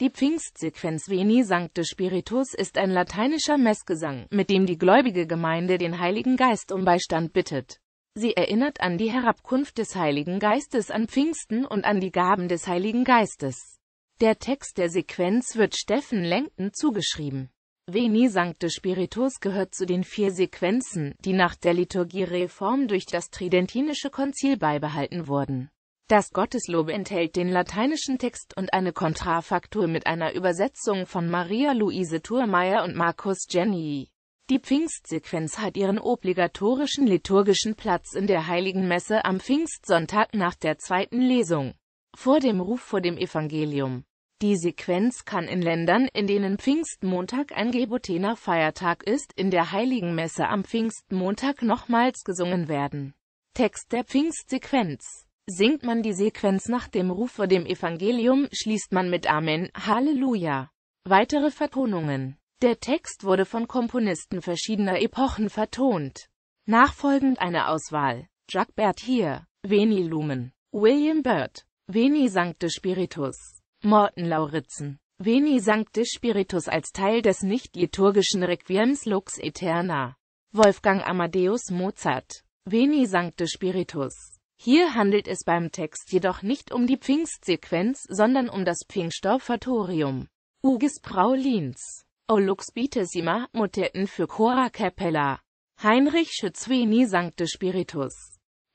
Die Pfingstsequenz Veni Sancte Spiritus ist ein lateinischer Messgesang, mit dem die gläubige Gemeinde den Heiligen Geist um Beistand bittet. Sie erinnert an die Herabkunft des Heiligen Geistes an Pfingsten und an die Gaben des Heiligen Geistes. Der Text der Sequenz wird Steffen Lenken zugeschrieben. Veni Sancte Spiritus gehört zu den vier Sequenzen, die nach der Liturgiereform durch das Tridentinische Konzil beibehalten wurden das Gotteslob enthält den lateinischen Text und eine Kontrafaktur mit einer Übersetzung von Maria Luise Thurmeier und Markus Jenny. Die Pfingstsequenz hat ihren obligatorischen liturgischen Platz in der Heiligen Messe am Pfingstsonntag nach der zweiten Lesung. Vor dem Ruf vor dem Evangelium. Die Sequenz kann in Ländern, in denen Pfingstmontag ein gebotener Feiertag ist, in der Heiligen Messe am Pfingstmontag nochmals gesungen werden. Text der Pfingstsequenz Singt man die Sequenz nach dem Ruf vor dem Evangelium, schließt man mit Amen, Halleluja. Weitere Vertonungen Der Text wurde von Komponisten verschiedener Epochen vertont. Nachfolgend eine Auswahl. Jacques Berthier, Veni Lumen, William Bird, Veni Sancte Spiritus, Morten Lauritzen, Veni Sancte Spiritus als Teil des nicht-liturgischen Requiems Lux Eterna, Wolfgang Amadeus Mozart, Veni Sancte Spiritus. Hier handelt es beim Text jedoch nicht um die Pfingstsequenz, sondern um das Pfingstoffertorium. Ugis Praulins. O lux Bitesima, Motetten für Chora Capella. Heinrich Schützwini Sancte Spiritus.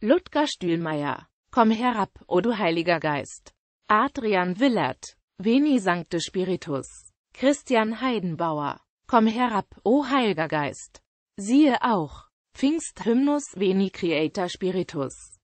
Ludger Stühlmeier. Komm herab, o du Heiliger Geist. Adrian Willert. Veni Sancte Spiritus. Christian Heidenbauer. Komm herab, o Heiliger Geist. Siehe auch. Pfingsthymnus Veni Creator Spiritus.